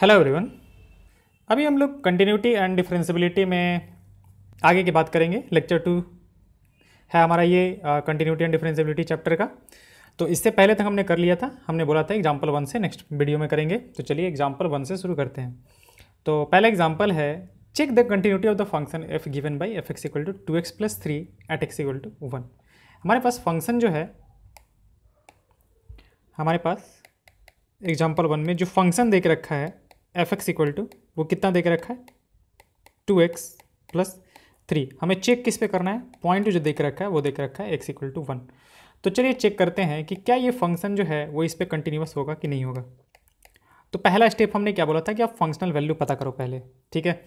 Hello everyone अभी हम लोग कंटिन्यूटी एंड डिफ्रेंसिबिलिटी में आगे की बात करेंगे लेक्चर टू है हमारा ये कंटिन्यूटी एंड डिफ्रेंसिबिलिटी चैप्टर का तो इससे पहले तक तो हमने कर लिया था हमने बोला था एग्जाम्पल वन से नेक्स्ट वीडियो में करेंगे तो चलिए एग्जाम्पल वन से शुरू करते हैं तो पहला एग्जाम्पल है check the continuity of the function f given by f x equal to two x plus three at x equal to one हमारे पास फंक्शन जो है हमारे पास एग्जाम्पल वन में जो फंक्शन दे के रखा है एफ एक्स इक्वल टू वो कितना दे के रखा है टू एक्स प्लस थ्री हमें चेक किस पे करना है पॉइंट जो देख रखा है वो देख रखा है एक्स इक्वल टू वन तो चलिए चेक करते हैं कि क्या ये फंक्शन जो है वो इस पर कंटिन्यूस होगा कि नहीं होगा तो पहला स्टेप हमने क्या बोला था कि आप फंक्शनल वैल्यू पता करो पहले ठीक है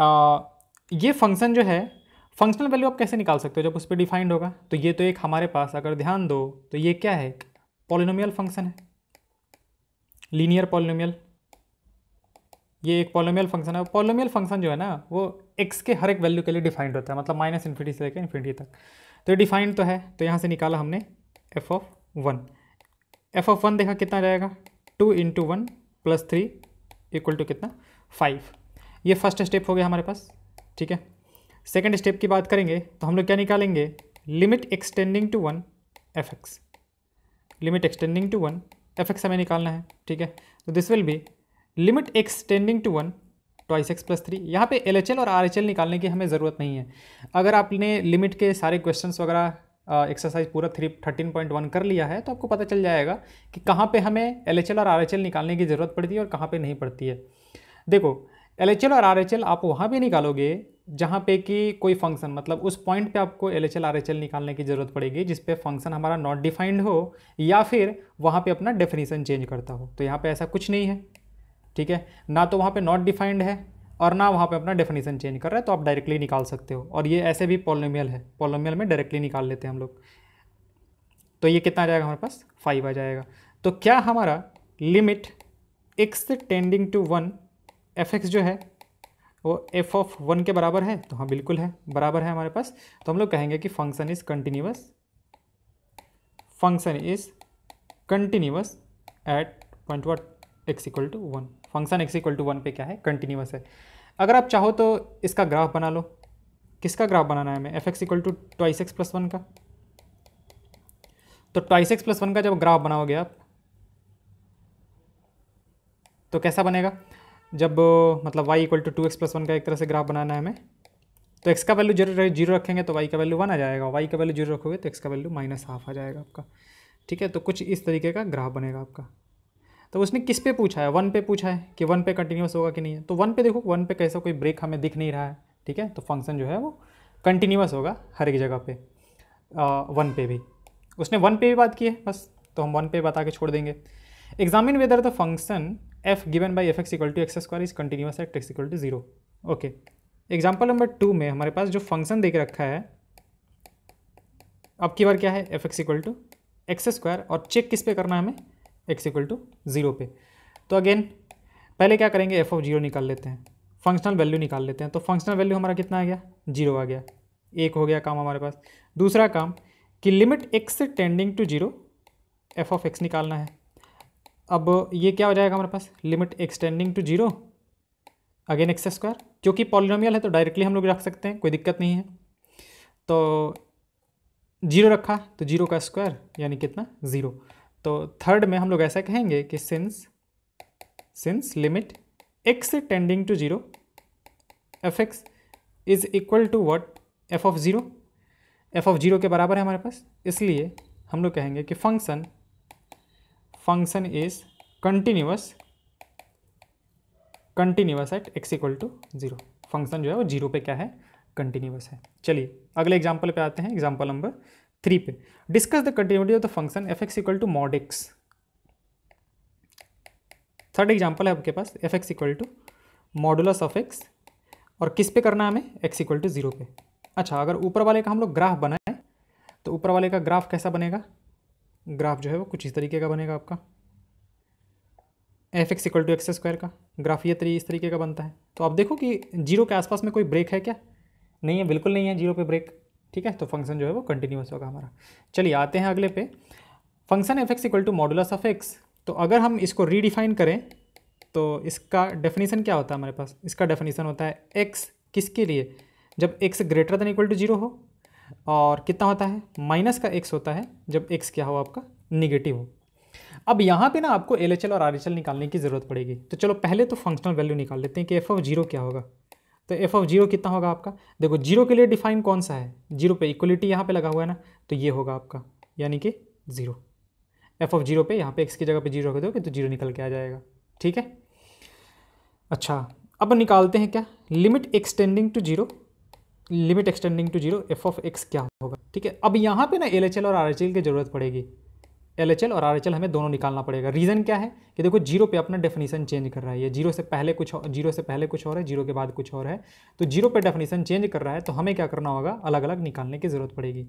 आ, ये फंक्शन जो है फंक्शनल वैल्यू आप कैसे निकाल सकते हो जब उस पर डिफाइंड होगा तो ये तो एक हमारे पास अगर ध्यान दो तो ये क्या है पॉलिनोमियल फंक्शन है लीनियर पॉलिनोमियल ये एक पॉलोमियल फंक्शन है पॉलोमियल फंक्शन जो है ना वो एक्स के हर एक वैल्यू के लिए डिफाइंड होता है मतलब माइनस इन्फिनिटी से लेकर इन्फिनिटी तक तो ये डिफाइंड तो है तो यहाँ से निकाला हमने f of one f of one देखा कितना रहेगा two into one plus three equal to कितना फाइव ये फर्स्ट स्टेप हो गया हमारे पास ठीक है सेकेंड स्टेप की बात करेंगे तो हम लोग क्या निकालेंगे limit x tending to one f x limit x tending to one f x हमें निकालना है ठीक है तो this will be limit x tending to one twice x plus three यहाँ पे एल और आर निकालने की हमें ज़रूरत नहीं है अगर आपने लिमिट के सारे क्वेश्चंस वगैरह एक्सरसाइज पूरा थ्री थर्टीन पॉइंट वन कर लिया है तो आपको पता चल जाएगा कि कहाँ पे हमें एल और आर निकालने की ज़रूरत पड़ती है और कहाँ पे नहीं पड़ती है देखो एल और आर आप वहाँ भी निकालोगे जहाँ पे कि कोई फंक्शन मतलब उस पॉइंट पे आपको L H L R H L निकालने की ज़रूरत पड़ेगी जिस पे फंक्शन हमारा नॉट डिफाइंड हो या फिर वहाँ पे अपना डेफिनेशन चेंज करता हो तो यहाँ पे ऐसा कुछ नहीं है ठीक है ना तो वहाँ पे नॉट डिफाइंड है और ना वहाँ पे अपना डेफिनेशन चेंज कर रहा है तो आप डायरेक्टली निकाल सकते हो और ये ऐसे भी पोलोमियल है पोलोमियल में डायरेक्टली निकाल लेते हैं हम लोग तो ये कितना आ जाएगा हमारे पास फाइव आ जाएगा तो क्या हमारा limit x tending to one f x जो है वो एफ ऑफ वन के बराबर है तो हाँ बिल्कुल है बराबर है हमारे पास तो हम लोग कहेंगे कि function is continuous function is continuous at point what x equal to one function x equal to one पे क्या है कंटिन्यूस है अगर आप चाहो तो इसका ग्राफ बना लो किसका ग्राफ बनाना है हमें f x equal to twice x plus one का तो ट्वाइस एक्स प्लस वन का जब ग्राफ बनाओगे आप तो कैसा बनेगा जब मतलब y equal to two x plus one का एक तरह से ग्राफ बनाना है हमें तो एक्स का वैल्यू जरूर जीरो रखेंगे तो वाई का वैल्यू वन आ जाएगा वाई का वैल्यू जीरो रखोगे तो एक्स का वैल्यू माइनस हाफ आ जाएगा आपका ठीक है तो कुछ इस तरीके का ग्राफ बनेगा आपका तो उसने किस पे पूछा है वन पे पूछा है कि वन पे कंटिन्यूस होगा कि नहीं है तो वन पे देखो वन पे कैसा कोई ब्रेक हमें दिख नहीं रहा है ठीक है तो फंक्शन जो है वो कंटिन्यूस होगा हर एक जगह पे आ, वन पे भी उसने वन पे भी बात की है बस तो हम वन पे बता के छोड़ देंगे examine whether the function f given by f x equal to x square is continuous at x equal to zero okay example number two में हमारे पास जो फंक्शन देख रखा है अब की बार क्या है f x equal to x square और चेक किस पे करना है हमें एक्स इक्वल टू ज़ीरो पे तो अगेन पहले क्या करेंगे एफ ऑफ जीरो निकाल लेते हैं फंक्शनल वैल्यू निकाल लेते हैं तो फंक्शनल वैल्यू हमारा कितना आ गया जीरो आ गया एक हो गया काम हमारे पास दूसरा काम कि limit x tending to zero f of x निकालना है अब ये क्या हो जाएगा हमारे पास limit x tending to zero again x square क्योंकि पॉलिनोमियल है तो डायरेक्टली हम लोग रख सकते हैं कोई दिक्कत नहीं है तो जीरो रखा तो जीरो का स्क्वायर यानी कितना ज़ीरो तो थर्ड में हम लोग ऐसा कहेंगे कि since since limit x tending to zero f x is equal to what f of zero f of zero के बराबर है हमारे पास इसलिए हम लोग कहेंगे कि function function is continuous continuous at x equal to zero function जो है वो जीरो पे क्या है कंटिन्यूस है चलिए अगले एग्जाम्पल पे आते हैं एग्जाम्पल नंबर थ्री पे discuss the continuity of the function f x equal to mod x third example है आपके पास f x equal to modulus of x और किस पे करना है हमें एक्स इक्वल टू ज़ीरो पे अच्छा अगर ऊपर वाले का हम लोग ग्राफ बनाएं तो ऊपर वाले का ग्राफ कैसा बनेगा ग्राफ जो है वो कुछ इस तरीके का बनेगा आपका f x equal to x square का ग्राफ ये तरी इस तरीके का बनता है तो आप देखो कि जीरो के आसपास में कोई ब्रेक है क्या नहीं है बिल्कुल नहीं है जीरो पे ब्रेक ठीक है तो फंक्शन जो है वो कंटिन्यूस होगा हमारा चलिए आते हैं अगले पे function f x equal to modulus of x तो अगर हम इसको रीडिफाइन करें तो इसका डेफिनेशन क्या होता है हमारे पास इसका डेफिनेशन होता है एक्स किसके लिए जब x greater than equal to zero हो और कितना होता है माइनस का एक्स होता है जब एक्स क्या हो आपका निगेटिव हो अब यहाँ पे ना आपको एल और आर निकालने की ज़रूरत पड़ेगी तो चलो पहले तो फंक्शनल वैल्यू निकाल लेते हैं कि एफ ऑफ जीरो क्या होगा तो एफ ऑफ जीरो कितना होगा आपका देखो जीरो के लिए डिफाइन कौन सा है जीरो पे इक्वलिटी यहाँ पे लगा हुआ है ना तो ये होगा आपका यानी कि जीरो एफ ऑफ जीरो पे यहाँ पे एक्स की जगह पे जीरो रख दोगे तो जीरो निकल के आ जाएगा ठीक है अच्छा अब निकालते हैं क्या limit x tending to zero limit x tending to zero f of x क्या होगा ठीक है अब यहाँ पे ना एल एच एल और आर एच एल की जरूरत पड़ेगी एल और आर हमें दोनों निकालना पड़ेगा रीज़न क्या है कि देखो जीरो पे अपना डेफिनेशन चेंज कर रहा है ये जीरो से पहले कुछ जीरो से पहले कुछ और है जीरो के बाद कुछ और है तो जीरो पे डेफिनेशन चेंज कर रहा है तो हमें क्या करना होगा अलग अलग निकालने की ज़रूरत पड़ेगी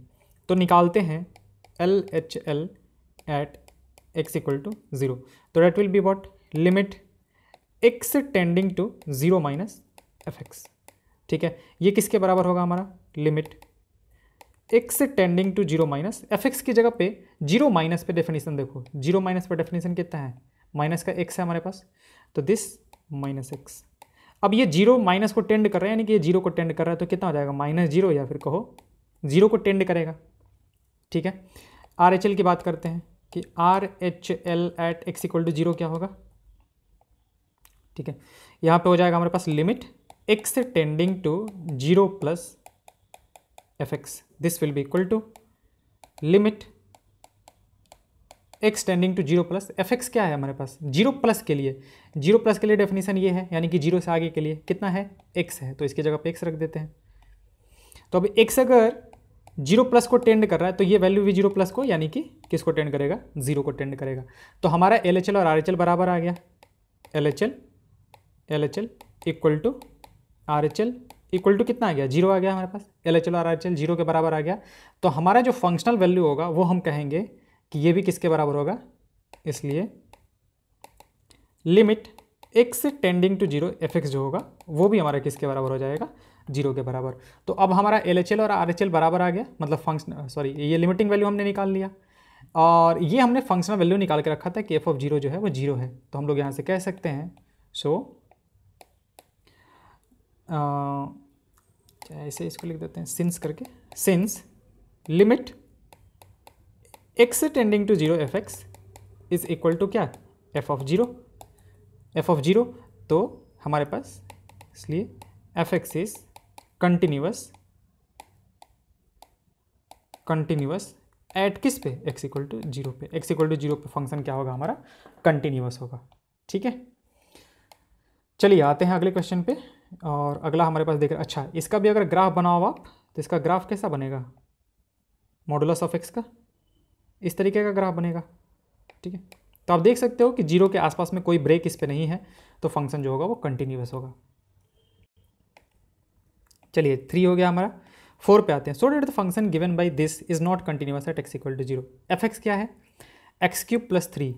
तो निकालते हैं L H L at x equal to zero तो that will be what limit x tending to zero minus f x ठीक है ये किसके बराबर होगा हमारा limit x tending to zero minus f x की जगह पे जीरो माइनस पे डेफिनेशन देखो जीरो माइनस पे डेफिनेशन कितना है माइनस का एक्स है हमारे पास तो दिस माइनस एक्स अब ये जीरो माइनस को टेंड कर रहा है यानी कि ये जीरो को टेंड कर रहा है तो कितना हो जाएगा माइनस जीरो या फिर कहो जीरो को टेंड करेगा ठीक है आर एच एल की बात करते हैं कि R H L at x equal to zero क्या होगा ठीक है यहाँ पर हो जाएगा हमारे पास limit x tending to zero plus fx this will be equal to limit x tending to zero plus f x क्या है हमारे पास जीरो प्लस के लिए जीरो प्लस के लिए डेफिनेशन ये है यानी कि जीरो से आगे के लिए कितना है एक्स है तो इसकी जगह पे एक्स रख देते हैं तो अब एक्स अगर जीरो प्लस को टेंड कर रहा है तो ये वैल्यू भी जीरो प्लस को यानी कि किसको टेंड करेगा जीरो को टेंड करेगा तो हमारा एल एच एल और आर एच एल बराबर आ गया L H L L H L equal to R H L equal to कितना आ गया जीरो आ गया हमारे पास L H L R H L zero के बराबर आ गया तो हमारा जो फंक्शनल वैल्यू होगा वो हम कहेंगे कि ये भी किसके बराबर होगा इसलिए limit x tending to zero f x जो होगा वो भी हमारा किसके बराबर हो जाएगा जीरो के बराबर तो अब हमारा एल एच एल और आर एच एल बराबर आ गया मतलब फंक्शन सॉरी ये लिमिटिंग वैल्यू हमने निकाल लिया और ये हमने फंक्शनल वैल्यू निकाल के रखा था कि एफ ऑफ जीरो जो है वो जीरो है तो हम लोग यहाँ से कह सकते हैं सो so, चाहे ऐसे इसको लिख देते हैं सिंस करके since limit x tending to zero f x is equal to क्या f of zero f of zero तो हमारे पास इसलिए f x is continuous continuous at किस पे एक्स इक्वल टू जीरो पे एक्स इक्वल टू जीरो पे function क्या होगा हमारा कंटिन्यूस होगा ठीक है चलिए आते हैं अगले क्वेश्चन पे और अगला हमारे पास देख रहे अच्छा इसका भी अगर ग्राफ बनाओ आप तो इसका ग्राफ कैसा बनेगा मॉडुलस ऑफ एक्स का इस तरीके का ग्राफ बनेगा ठीक है तो आप देख सकते हो कि जीरो के आसपास में कोई ब्रेक इस पर नहीं है तो फंक्शन जो होगा वो कंटिन्यूस होगा चलिए थ्री हो गया हमारा फोर पे आते हैं so that the function given by this is not continuous at x equal to zero f x क्या है x cube plus three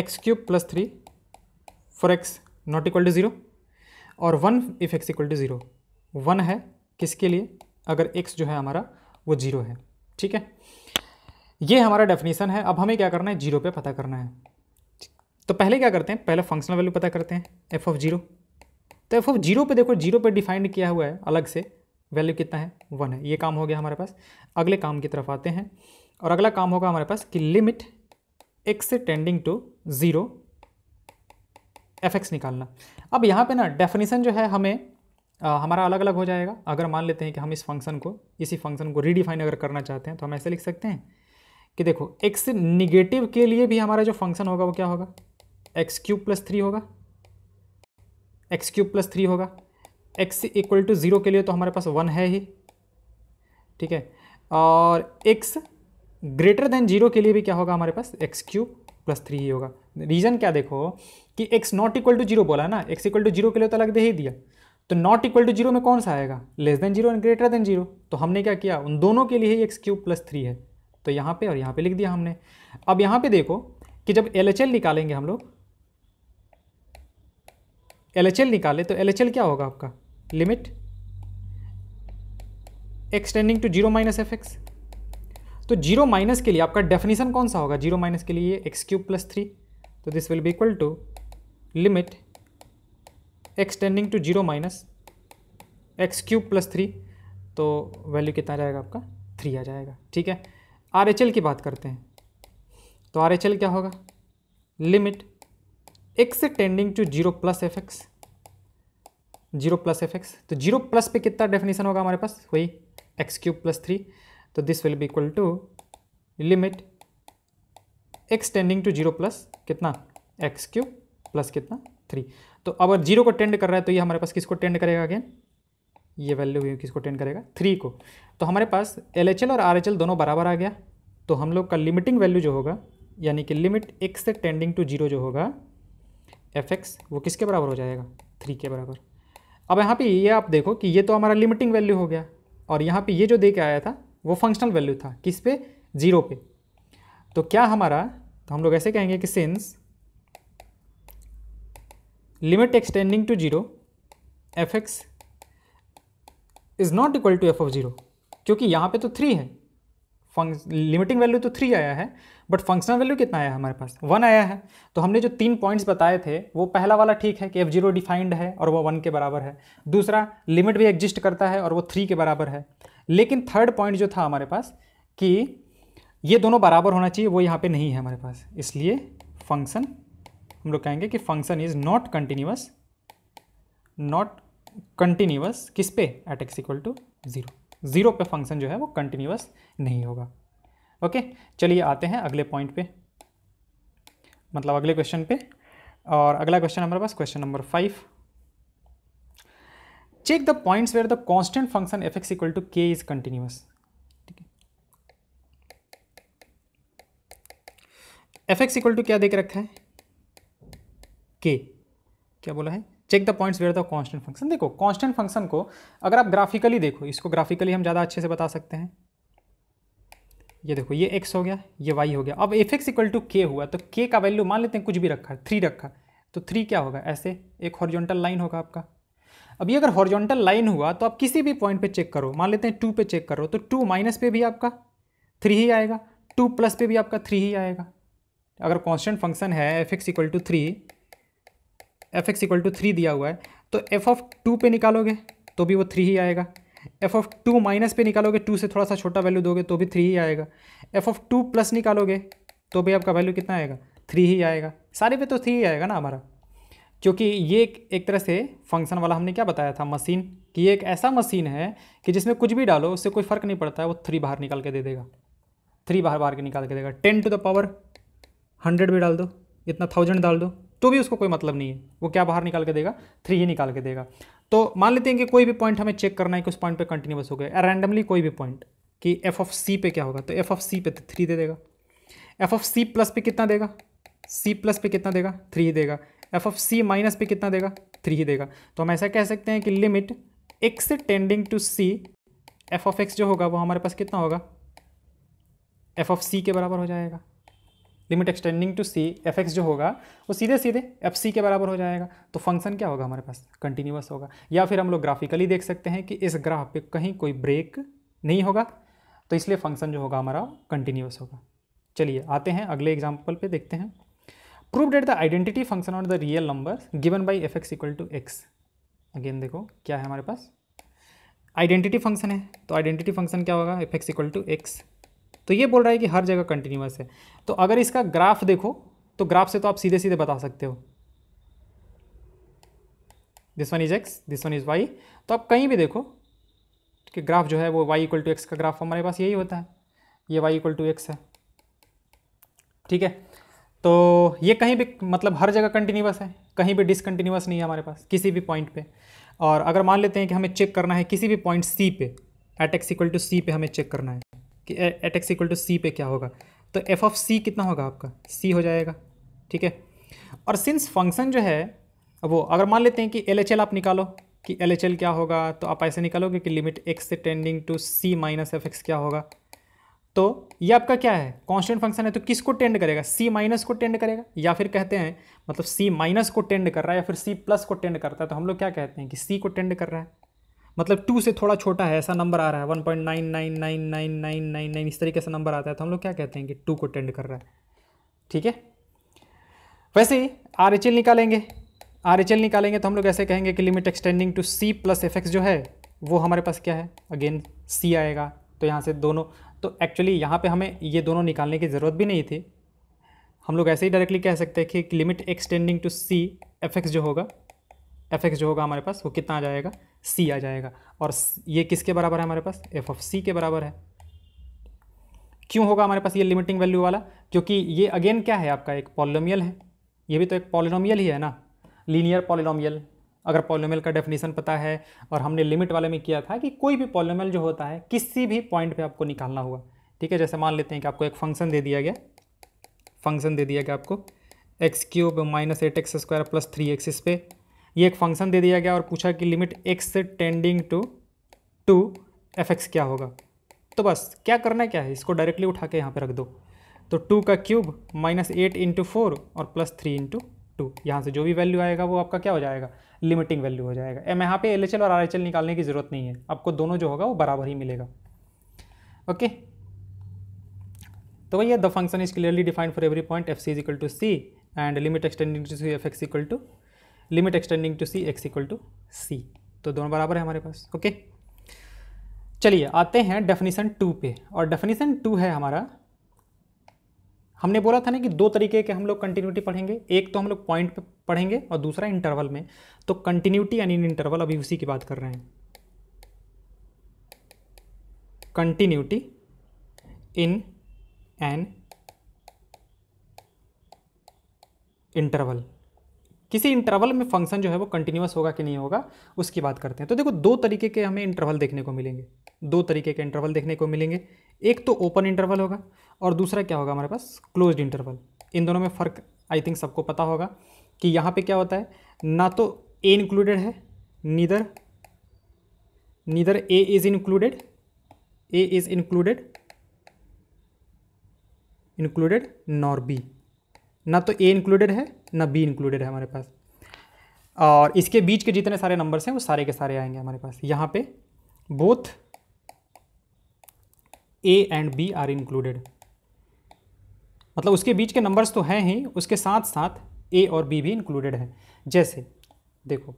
x cube plus three for x not equal to zero और one if x equal to zero one है किसके लिए अगर x जो है हमारा वो ज़ीरो है ठीक है ये हमारा डेफिनेशन है अब हमें क्या करना है जीरो पे पता करना है तो पहले क्या करते हैं पहले फंक्शनल वैल्यू पता करते हैं एफ ऑफ जीरो तो एफ ऑफ जीरो पे देखो जीरो पे डिफाइंड किया हुआ है अलग से वैल्यू कितना है वन है ये काम हो गया हमारे पास अगले काम की तरफ आते हैं और अगला काम होगा हमारे पास कि limit x tending to zero f x निकालना अब यहाँ पे ना डेफिनेशन जो है हमें आ, हमारा अलग अलग हो जाएगा अगर मान लेते हैं कि हम इस फंक्शन को इसी फंक्शन को रीडिफाइन अगर करना चाहते हैं तो हम ऐसे लिख सकते हैं कि देखो एक्स निगेटिव के लिए भी हमारा जो फंक्शन होगा वो क्या होगा एक्स क्यूब प्लस थ्री होगा एक्स क्यूब प्लस थ्री होगा एक्स इक्वल टू ज़ीरो के लिए तो हमारे पास वन है ही ठीक है और एक्स ग्रेटर देन जीरो के लिए भी क्या होगा हमारे पास एक्स क्यूब प्लस थ्री ही होगा रीज़न क्या देखो कि x not equal to zero बोला ना एक्स इक्वल टू जीरो के लिए तो अलग दे ही दिया तो नॉट इक्वल टू जीरो में कौन सा आएगा less than zero and greater than zero तो हमने क्या किया उन दोनों के लिए ही एक्स क्यूब प्लस थ्री है तो यहाँ पे और यहाँ पे लिख दिया हमने अब यहाँ पे देखो कि जब एल एच एल निकालेंगे हम लोग एल एच एल निकाले तो एल एच एल क्या होगा आपका limit x tending to zero minus f x तो जीरो माइनस के लिए आपका डेफिनेशन कौन सा होगा जीरो माइनस के लिए एक्स क्यूब प्लस थ्री तो this will be equal to limit x tending to zero minus x cube plus three तो वैल्यू कितना जाएगा आपका थ्री आ जाएगा ठीक है आर एच एल की बात करते हैं तो आर एच एल क्या होगा limit x tending to zero plus f x zero plus f x तो जीरो प्लस पे कितना डेफिनेशन होगा हमारे पास वही एक्स क्यूब प्लस थ्री तो this will be equal to limit x tending to zero plus कितना एक्स क्यू प्लस कितना थ्री तो अगर जीरो को टेंड कर रहा है तो ये हमारे पास किसको टेंड करेगा अगेन ये वैल्यू किसको टेंड करेगा थ्री को तो हमारे पास एल और आर दोनों बराबर आ गया तो हम लोग का लिमिटिंग वैल्यू जो होगा यानी कि लिमिट एक्स से टेंडिंग टू जीरो जो होगा एफ एक्स वो किसके बराबर हो जाएगा थ्री के बराबर अब यहाँ पे ये आप देखो कि ये तो हमारा लिमिटिंग वैल्यू हो गया और यहाँ पे ये जो दे के आया था वो फंक्शनल वैल्यू था किस पे जीरो पे तो क्या हमारा तो हम लोग ऐसे कहेंगे कि since limit x tending to zero f x is not equal to f of zero क्योंकि यहाँ पे तो थ्री है लिमिटिंग वैल्यू तो थ्री आया है बट फंक्शनल वैल्यू कितना आया है हमारे पास वन आया है तो हमने जो तीन पॉइंट्स बताए थे वो पहला वाला ठीक है कि एफ जीरो डिफाइंड है और वो वन के बराबर है दूसरा लिमिट भी एग्जिस्ट करता है और वो थ्री के बराबर है लेकिन थर्ड पॉइंट जो था हमारे पास कि ये दोनों बराबर होना चाहिए वो यहाँ पे नहीं है हमारे पास इसलिए फंक्शन हम लोग कहेंगे कि function is not continuous not continuous किस पे at x equal to zero zero पे फंक्शन जो है वो कंटिन्यूस नहीं होगा ओके चलिए आते हैं अगले पॉइंट पे मतलब अगले क्वेश्चन पे और अगला क्वेश्चन हमारे पास question number five check check the points function f x equal to k is k ठीक है एफ एक्स इक्वल टू क्या देख रखा है के क्या बोला है check the points where the constant function देखो कांस्टेंट फंक्शन को अगर आप ग्राफिकली देखो इसको ग्राफिकली हम ज़्यादा अच्छे से बता सकते हैं ये देखो ये एक्स हो गया ये वाई हो गया अब एफ एक्स इक्वल टू के हुआ तो के का वैल्यू मान लेते हैं कुछ भी रखा है थ्री रखा तो थ्री क्या होगा ऐसे एक हॉरिजॉन्टल लाइन होगा आपका अभी अगर हॉरिजॉन्टल लाइन हुआ तो आप किसी भी पॉइंट पे चेक करो मान लेते हैं टू पे चेक करो तो टू माइनस पे भी आपका थ्री ही आएगा टू प्लस पे भी आपका थ्री ही आएगा अगर कॉन्स्टेंट फंक्शन है f x equal to three f x equal to three दिया हुआ है तो एफ ऑफ टू पे निकालोगे तो भी वो थ्री ही आएगा एफ ऑफ टू माइनस पे निकालोगे टू से थोड़ा सा छोटा वैल्यू दोगे तो भी थ्री ही आएगा एफ ऑफ टू प्लस निकालोगे तो भी आपका वैल्यू कितना आएगा थ्री ही आएगा सारे पे तो थ्री ही आएगा ना हमारा क्योंकि ये एक तरह से फंक्शन वाला हमने क्या बताया था मशीन कि ये एक ऐसा मशीन है कि जिसमें कुछ भी डालो उससे कोई फ़र्क नहीं पड़ता है वो थ्री बाहर निकाल के दे देगा थ्री बाहर बाहर के निकाल के देगा ten to the power hundred भी डाल दो इतना थाउजेंड डाल दो तो भी उसको कोई मतलब नहीं है वो क्या बाहर निकाल के देगा थ्री ही निकाल के देगा तो मान लेते हैं कि कोई भी पॉइंट हमें चेक करना है कि उस पॉइंट पे कंटिन्यूस हो गया रैंडमली कोई भी पॉइंट कि एफ ऑफ सी पे क्या होगा तो एफ ऑफ सी पे थ्री दे देगा एफ ऑफ सी प्लस पे कितना देगा सी प्लस पे कितना देगा थ्री देगा एफ ऑफ सी माइनस पे कितना देगा थ्री ही देगा तो हम ऐसा कह सकते हैं कि limit x tending to c f of x जो होगा वो हमारे पास कितना होगा एफ ऑफ सी के बराबर हो जाएगा limit x tending to c f x जो होगा वो सीधे सीधे एफ सी के बराबर हो जाएगा तो फंक्शन क्या होगा हमारे पास कंटिन्यूस होगा या फिर हम लोग ग्राफिकली देख सकते हैं कि इस ग्राफ पे कहीं कोई ब्रेक नहीं होगा तो इसलिए फंक्शन जो होगा हमारा कंटिन्यूस होगा चलिए आते हैं अगले एग्जाम्पल पे देखते हैं prove that the identity function on the real number given by f x equal to x again देखो क्या है हमारे पास आइडेंटिटी फंक्शन है तो आइडेंटिटी फंक्शन क्या होगा f x equal to x तो ये बोल रहा है कि हर जगह कंटिन्यूस है तो अगर इसका ग्राफ देखो तो ग्राफ से तो आप सीधे सीधे बता सकते हो this one is x this one is y तो आप कहीं भी देखो कि ग्राफ जो है वो वाई इक्वल टू एक्स का ग्राफ हमारे पास यही होता है ये वाई इक्वल टू एक्स है ठीक है तो ये कहीं भी मतलब हर जगह कंटिन्यूस है कहीं भी डिसकन्टीन्यूस नहीं है हमारे पास किसी भी पॉइंट पे और अगर मान लेते हैं कि हमें चेक करना है किसी भी पॉइंट सी पे at x equal to c पे हमें चेक करना है कि at x equal to c पे क्या होगा तो एफ ऑफ सी कितना होगा आपका सी हो जाएगा ठीक है और सिंस फंक्शन जो है वो अगर मान लेते हैं कि एल एच एल आप निकालो कि एल एच एल क्या होगा तो आप ऐसे निकालोगे कि लिमिट एक्स से tending to c minus f x क्या होगा तो ये आपका क्या है कॉन्स्टेंट फंक्शन है तो किसको टेंड करेगा सी माइनस को टेंड करेगा या फिर कहते हैं मतलब सी माइनस को टेंड कर रहा है या फिर सी प्लस को टेंड करता है तो हम लोग क्या कहते हैं कि सी को टेंड कर रहा है मतलब टू से थोड़ा छोटा है ऐसा नंबर आ रहा है one point nine nine nine nine nine nine nine इस तरीके से नंबर आता है तो हम लोग क्या कहते हैं कि टू को टेंड कर रहा है ठीक है वैसे ही आर एच एल निकालेंगे आर एच एल निकालेंगे तो हम लोग ऐसे कहेंगे कि limit x tending to c plus f x जो है वो हमारे पास क्या है अगेन सी आएगा तो यहाँ से दोनों तो एक्चुअली यहाँ पे हमें ये दोनों निकालने की ज़रूरत भी नहीं थी हम लोग ऐसे ही डायरेक्टली कह सकते हैं कि limit x tending to c f जो होगा एफ जो होगा हमारे पास वो कितना आ जाएगा सी आ जाएगा और ये किसके बराबर है हमारे पास एफ ऑफ सी के बराबर है क्यों होगा हमारे पास ये लिमिटिंग वैल्यू वाला क्योंकि ये अगेन क्या है आपका एक पॉलिनोमियल है ये भी तो एक पॉलिनोमियल ही है ना लीनियर पॉलिनोमियल अगर पॉलोमल का डेफिनेशन पता है और हमने लिमिट वाले में किया था कि कोई भी पॉलोमल जो होता है किसी भी पॉइंट पे आपको निकालना होगा ठीक है जैसे मान लेते हैं कि आपको एक फंक्शन दे दिया गया फंक्शन दे दिया गया आपको x cube minus eight x square plus three x इस पर यह एक फंक्शन दे दिया गया और पूछा कि limit x tending to two f x क्या होगा तो बस क्या करना क्या है इसको डायरेक्टली उठा के यहाँ पर रख दो तो टू का cube minus eight into four और प्लस थ्री इंटू टू यहाँ से जो भी वैल्यू आएगा वो आपका क्या हो जाएगा लिमिटिंग वैल्यू हो जाएगा एम यहाँ पे एल और आर निकालने की ज़रूरत नहीं है आपको दोनों जो होगा वो बराबर ही मिलेगा ओके तो भैया the function is clearly defined for every point f c is equal to c and limit x tending to c f x equal to limit x tending to c x equal to c तो दोनों बराबर है हमारे पास okay चलिए आते हैं definition to पे और डेफिनेशन टू है हमारा हमने बोला था ना कि दो तरीके के हम लोग कंटिन्यूटी पढ़ेंगे एक तो हम लोग पॉइंट पे पढ़ेंगे और दूसरा इंटरवल में तो कंटिन्यूटी एंड इन इंटरवल अभी उसी की बात कर रहे हैं कंटिन्यूटी इन एन इंटरवल किसी इंटरवल में फंक्शन जो है वो कंटिन्यूस होगा कि नहीं होगा उसकी बात करते हैं तो देखो दो तरीके के हमें इंटरवल देखने को मिलेंगे दो तरीके के इंटरवल देखने को मिलेंगे एक तो ओपन इंटरवल होगा और दूसरा क्या होगा हमारे पास क्लोज इंटरवल इन दोनों में फ़र्क आई थिंक सबको पता होगा कि यहाँ पे क्या होता है ना तो ए इंक्लूडेड है neither neither a is included a is included included nor b ना तो ए इंक्लूडेड है ना बी इंक्लूडेड है हमारे पास और इसके बीच के जितने सारे नंबर्स हैं वो सारे के सारे आएंगे हमारे पास यहाँ पे both a and b are included मतलब उसके बीच के नंबर्स तो हैं ही उसके साथ साथ ए और बी भी इंक्लूडेड है जैसे देखो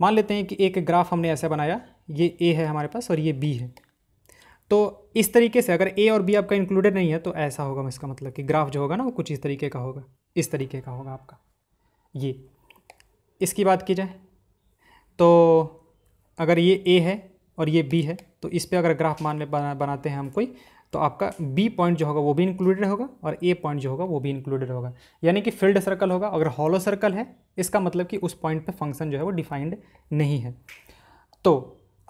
मान लेते हैं कि एक ग्राफ हमने ऐसा बनाया ये ए है हमारे पास और ये बी है तो इस तरीके से अगर ए और बी आपका इंक्लूडेड नहीं है तो ऐसा होगा इसका मतलब कि ग्राफ जो होगा ना वो कुछ इस तरीके का होगा इस तरीके का होगा आपका ये इसकी बात की जाए तो अगर ये ए है और ये बी है तो इस पर अगर ग्राफ मान ले बना बनाते हैं हम कोई तो आपका बी पॉइंट जो होगा वो भी इंक्लूडेड होगा और ए पॉइंट जो होगा वो भी इंक्लूडेड होगा यानी कि फील्ड सर्कल होगा अगर हॉलो सर्कल है इसका मतलब कि उस पॉइंट पे फंक्शन जो है वो डिफाइंड नहीं है तो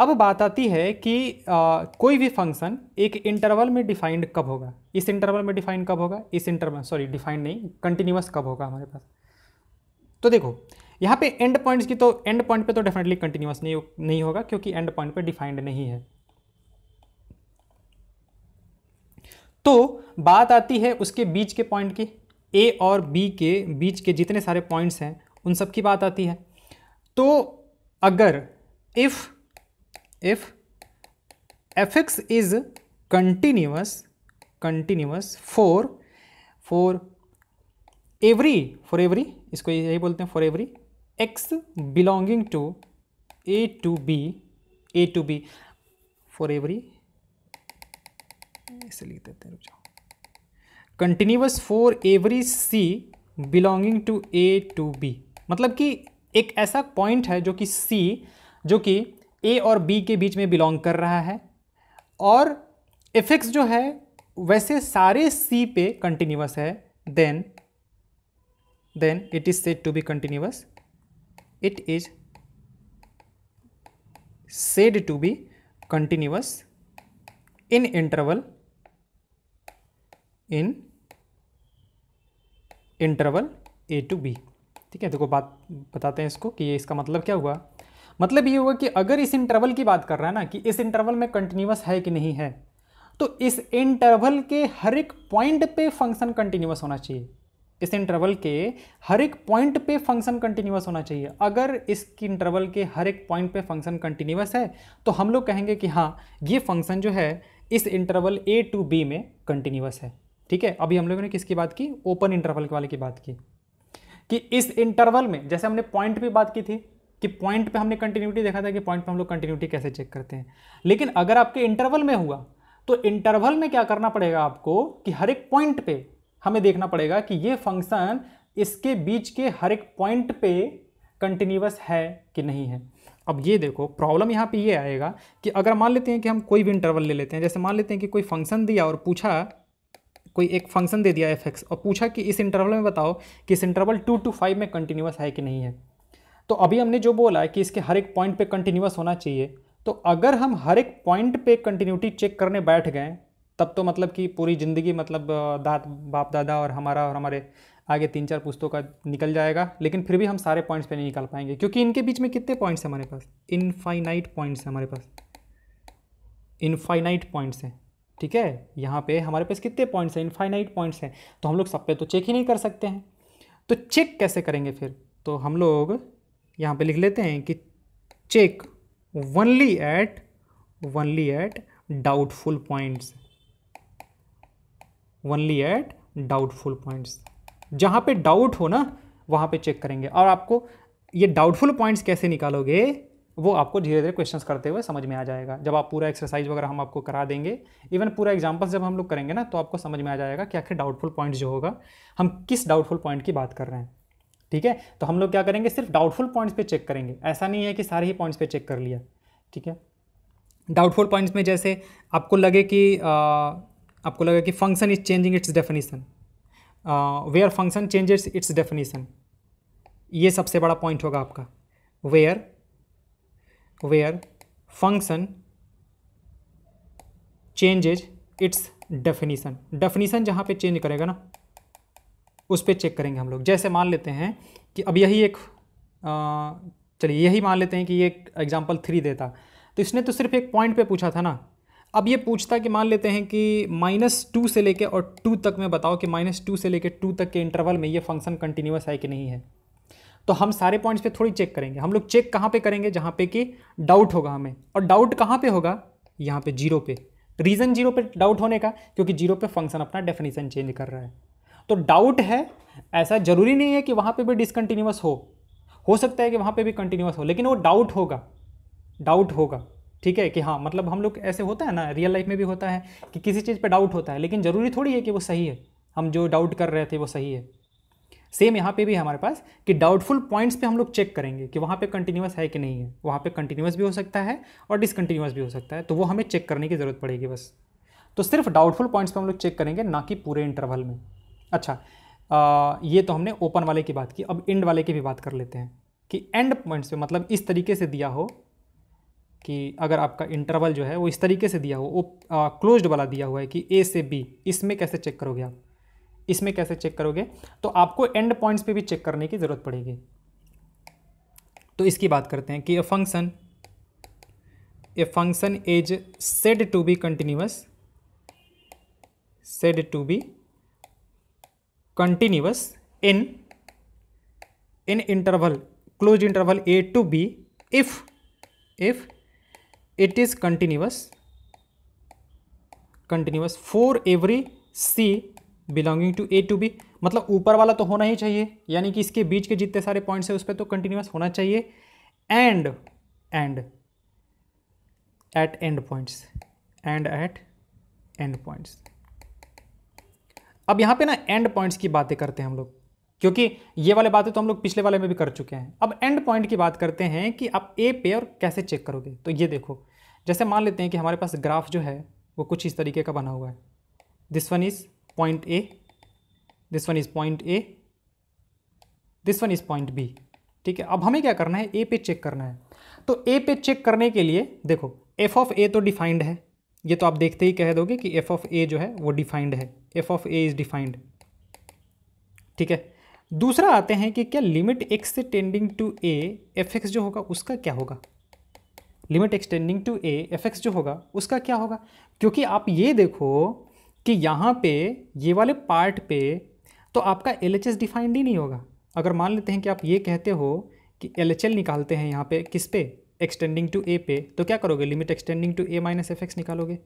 अब बात आती है कि आ, कोई भी फंक्शन एक इंटरवल में डिफाइंड कब होगा इस इंटरवल में डिफाइंड कब होगा इस इंटरवल सॉरी डिफाइंड नहीं कंटिन्यूस कब होगा हमारे पास तो देखो यहाँ पे एंड पॉइंट्स की तो एंड पॉइंट पे तो डेफिनेटली कंटिन्यूस नहीं नहीं होगा क्योंकि एंड पॉइंट पे डिफाइंड नहीं है तो बात आती है उसके बीच के पॉइंट की ए और बी के बीच के जितने सारे पॉइंट्स हैं उन सब की बात आती है तो अगर if if f x is continuous continuous for for every for every इसको यही बोलते हैं for every x belonging to a to b a to b for every इसे लिख देते हैं रुक जाओ continuous for every c belonging to a to b मतलब कि एक ऐसा पॉइंट है जो कि सी जो कि ए और बी के बीच में बिलोंग कर रहा है और इफेक्ट्स जो है वैसे सारे सी पे कंटिन्यूस है then then it is said to be continuous it is said to be continuous in interval in interval a to b ठीक है देखो बात बताते हैं इसको कि ये इसका मतलब क्या हुआ मतलब ये हुआ कि अगर इस इंटरवल की बात कर रहा है ना कि इस इंटरवल में कंटिन्यूस है कि नहीं है तो इस इंटरवल के हर एक पॉइंट पे फंक्शन कंटिन्यूस होना चाहिए इस इंटरवल के हर एक पॉइंट पे फंक्शन कंटिन्यूस होना चाहिए अगर इस इंटरवल के हर एक पॉइंट पे फंक्शन कंटिन्यूस है तो हम लोग कहेंगे कि हाँ ये फंक्शन जो है इस इंटरवल ए टू बी में कंटिन्यूस है ठीक है अभी हम लोगों ने किसकी बात की ओपन इंटरवल वाले की बात की कि इस इंटरवल में जैसे हमने पॉइंट पर बात की थी कि पॉइंट पे हमने कंटिन्यूटी देखा था कि पॉइंट पे हम लोग कंटिन्यूटी कैसे चेक करते हैं लेकिन अगर आपके इंटरवल में हुआ तो इंटरवल में क्या करना पड़ेगा आपको कि हर एक पॉइंट पे हमें देखना पड़ेगा कि ये फंक्शन इसके बीच के हर एक पॉइंट पे कंटिन्यूस है कि नहीं है अब ये देखो प्रॉब्लम यहाँ पे ये आएगा कि अगर मान लेते हैं कि हम कोई भी इंटरवल ले लेते हैं जैसे मान लेते हैं कि कोई फंक्शन दिया और पूछा कोई एक फंक्शन दे दिया एफ एक्स और पूछा कि इस इंटरवल में बताओ कि इस इंटरवल टू टू फाइव में कंटिन्यूस है कि नहीं है तो अभी हमने जो बोला है कि इसके हर एक पॉइंट पे कंटिन्यूस होना चाहिए तो अगर हम हर एक पॉइंट पे कंटिन्यूटी चेक करने बैठ गए तब तो मतलब कि पूरी ज़िंदगी मतलब दाद बाप दादा और हमारा और हमारे आगे तीन चार पुस्तों का निकल जाएगा लेकिन फिर भी हम सारे पॉइंट्स पे नहीं निकाल पाएंगे क्योंकि इनके बीच में कितने पॉइंट्स हैं हमारे पास इनफाइनाइट पॉइंट्स हैं हमारे पास इनफाइनाइट पॉइंट्स हैं ठीक है यहाँ पे हमारे पास कितने पॉइंट्स हैं इनफाइनाइट पॉइंट्स हैं तो हम लोग सब पे तो चेक ही नहीं कर सकते हैं तो चेक कैसे करेंगे फिर तो हम लोग यहाँ पे लिख लेते हैं कि check only at only at doubtful points only at doubtful points जहाँ पे डाउट हो ना वहाँ पे चेक करेंगे और आपको ये डाउटफुल पॉइंट्स कैसे निकालोगे वो आपको धीरे धीरे क्वेश्चन करते हुए समझ में आ जाएगा जब आप पूरा एक्सरसाइज वगैरह हम आपको करा देंगे इवन पूरा एग्जाम्पल्स जब हम लोग करेंगे ना तो आपको समझ में आ जाएगा कि आखिर डाउटफुल पॉइंट जो होगा हम किस डाउटफुल पॉइंट की बात कर रहे हैं ठीक है तो हम लोग क्या करेंगे सिर्फ डाउटफुल पॉइंट्स पे चेक करेंगे ऐसा नहीं है कि सारे ही पॉइंट्स पे चेक कर लिया ठीक है डाउटफुल पॉइंट्स में जैसे आपको लगे कि आ, आपको लगे कि function is changing its definition where function changes its definition ये सबसे बड़ा पॉइंट होगा आपका where where function changes its definition definition जहाँ पे चेंज करेगा ना उस पर चेक करेंगे हम लोग जैसे मान लेते हैं कि अब यही एक चलिए यही मान लेते हैं कि ये एग्जाम्पल थ्री देता तो इसने तो सिर्फ एक पॉइंट पे पूछा था ना अब ये पूछता कि मान लेते हैं कि माइनस टू से लेके और टू तक में बताओ कि माइनस टू से लेके टू तक के इंटरवल में ये फंक्शन कंटिन्यूस है कि नहीं है तो हम सारे पॉइंट्स पे थोड़ी चेक करेंगे हम लोग चेक कहाँ पे करेंगे जहाँ पे कि डाउट होगा हमें और डाउट कहाँ पे होगा यहाँ पे जीरो पे रीज़न जीरो पे डाउट होने का क्योंकि जीरो पे फंक्शन अपना डेफिनेशन चेंज कर रहा है तो डाउट है ऐसा ज़रूरी नहीं है कि वहाँ पर भी डिसकंटिन्यूस हो हो सकता है कि वहाँ पर भी कंटिन्यूस हो लेकिन वो डाउट होगा डाउट होगा ठीक है कि हाँ मतलब हम लोग ऐसे होता है ना रियल लाइफ में भी होता है कि किसी चीज़ पर डाउट होता है लेकिन ज़रूरी थोड़ी है कि वो सही है हम जो डाउट कर रहे थे वो सही है सेम यहाँ पे भी हमारे पास कि डाउटफुल पॉइंट्स पे हम लोग चेक करेंगे कि वहाँ पे कंटिन्यूस है कि नहीं है वहाँ पे कंटिन्यूस भी हो सकता है और डिसकंटिन्यूस भी हो सकता है तो वो हमें चेक करने की ज़रूरत पड़ेगी बस तो सिर्फ डाउटफुल पॉइंट्स पर हम लोग चेक करेंगे ना कि पूरे इंटरवल में अच्छा आ, ये तो हमने ओपन वाले की बात की अब एंड वाले की भी बात कर लेते हैं कि एंड पॉइंट्स पर मतलब इस तरीके से दिया हो कि अगर आपका इंटरवल जो है वो इस तरीके से दिया हो वो क्लोज्ड वाला दिया हुआ है कि ए से बी इसमें कैसे चेक करोगे आप इसमें कैसे चेक करोगे तो आपको एंड पॉइंट्स पे भी चेक करने की ज़रूरत पड़ेगी तो इसकी बात करते हैं कि a function a function is said to be continuous said to be continuous in in interval close interval a to b if if it is continuous continuous for every c belonging to a to b मतलब ऊपर वाला तो होना ही चाहिए यानी कि इसके बीच के जितने सारे पॉइंट्स हैं उस पर तो कंटिन्यूस होना चाहिए end end at end points end at end points अब यहाँ पे ना एंड पॉइंट्स की बातें करते हैं हम लोग क्योंकि ये वाले बातें तो हम लोग पिछले वाले में भी कर चुके हैं अब एंड पॉइंट की बात करते हैं कि आप ए पे और कैसे चेक करोगे तो ये देखो जैसे मान लेते हैं कि हमारे पास ग्राफ जो है वो कुछ इस तरीके का बना हुआ है this one is point A, this one is point A, this one is point B. ठीक है अब हमें क्या करना है ए पे चेक करना है तो ए पे चेक करने के लिए देखो एफ ऑफ ए तो डिफाइंड है ये तो आप देखते ही कह दोगे कि एफ ऑफ ए जो है वो डिफाइंड है f of a is defined ठीक है दूसरा आते हैं कि क्या लिमिट एक्स से tending to a f x जो होगा उसका क्या होगा limit x tending to a f x जो होगा उसका क्या होगा क्योंकि आप ये देखो कि यहाँ पे ये वाले पार्ट पे तो आपका एल एच डिफाइंड ही नहीं होगा अगर मान लेते हैं कि आप ये कहते हो कि एल निकालते हैं यहाँ पे किस पे एक्सटेंडिंग टू ए पे तो क्या करोगे limit x tending to a minus f x निकालोगे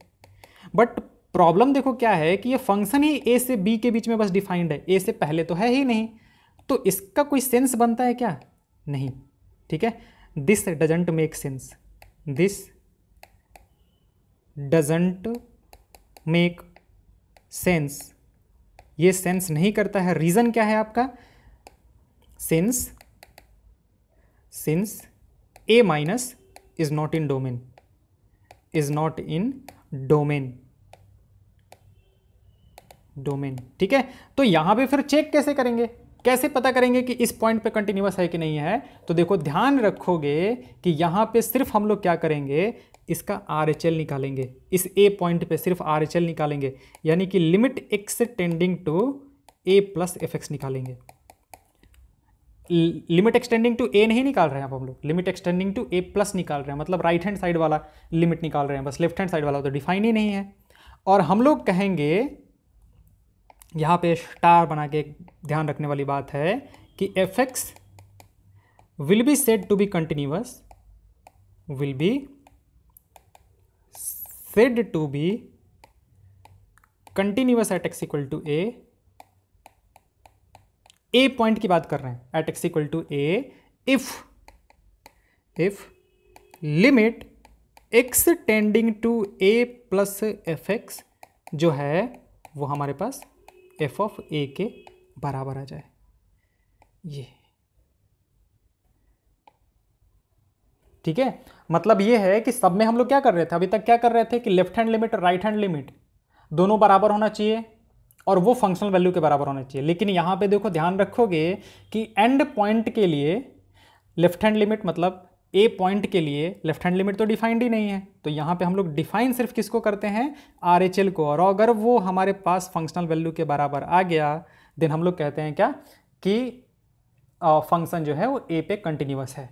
बट प्रॉब्लम देखो क्या है कि ये फंक्शन ही ए से बी के बीच में बस डिफाइंड है ए से पहले तो है ही नहीं तो इसका कोई सेंस बनता है क्या नहीं ठीक है this doesn't make sense this doesn't make sense ये सेंस नहीं करता है रीज़न क्या है आपका since since a minus is not in domain is not in domain domain ठीक है तो यहां पे फिर चेक कैसे करेंगे कैसे पता करेंगे कि इस पॉइंट पे कंटिन्यूस है कि नहीं है तो देखो ध्यान रखोगे कि यहां पे सिर्फ हम लोग क्या करेंगे इसका आर एच एल निकालेंगे इस ए पॉइंट पे सिर्फ आर एच एल निकालेंगे यानी कि limit x tending to a plus f x निकालेंगे लिमिट एक्सटेंडिंग टू ए नहीं निकाल रहे हैं आप हम लोग limit x tending to a plus निकाल रहे हैं मतलब राइट हैंड साइड वाला लिमिट निकाल रहे हैं बस लेफ्ट हैंड साइड वाला तो डिफाइन ही नहीं है और हम लोग कहेंगे यहाँ पे स्टार बना के ध्यान रखने वाली बात है कि f x will be said to be continuous will be said to be continuous at x equal to a a point की बात कर रहे हैं at x equal to a if if limit x tending to a plus f x जो है वो हमारे पास एफ ऑफ ए के बराबर आ जाए ये ठीक है मतलब ये है कि सब में हम लोग क्या कर रहे थे अभी तक क्या कर रहे थे कि लेफ्ट हैंड लिमिट और राइट हैंड लिमिट दोनों बराबर होना चाहिए और वो फंक्शनल वैल्यू के बराबर होना चाहिए लेकिन यहाँ पे देखो ध्यान रखोगे कि एंड पॉइंट के लिए लेफ्ट हैंड लिमिट मतलब ए पॉइंट के लिए लेफ्ट हैंड लिमिट तो डिफाइंड ही नहीं है तो यहाँ पे हम लोग डिफाइन सिर्फ किसको करते हैं आर एच एल को और अगर वो हमारे पास फंक्शनल वैल्यू के बराबर आ गया देन हम लोग कहते हैं क्या कि फंक्शन जो है वो ए पे कंटिन्यूस है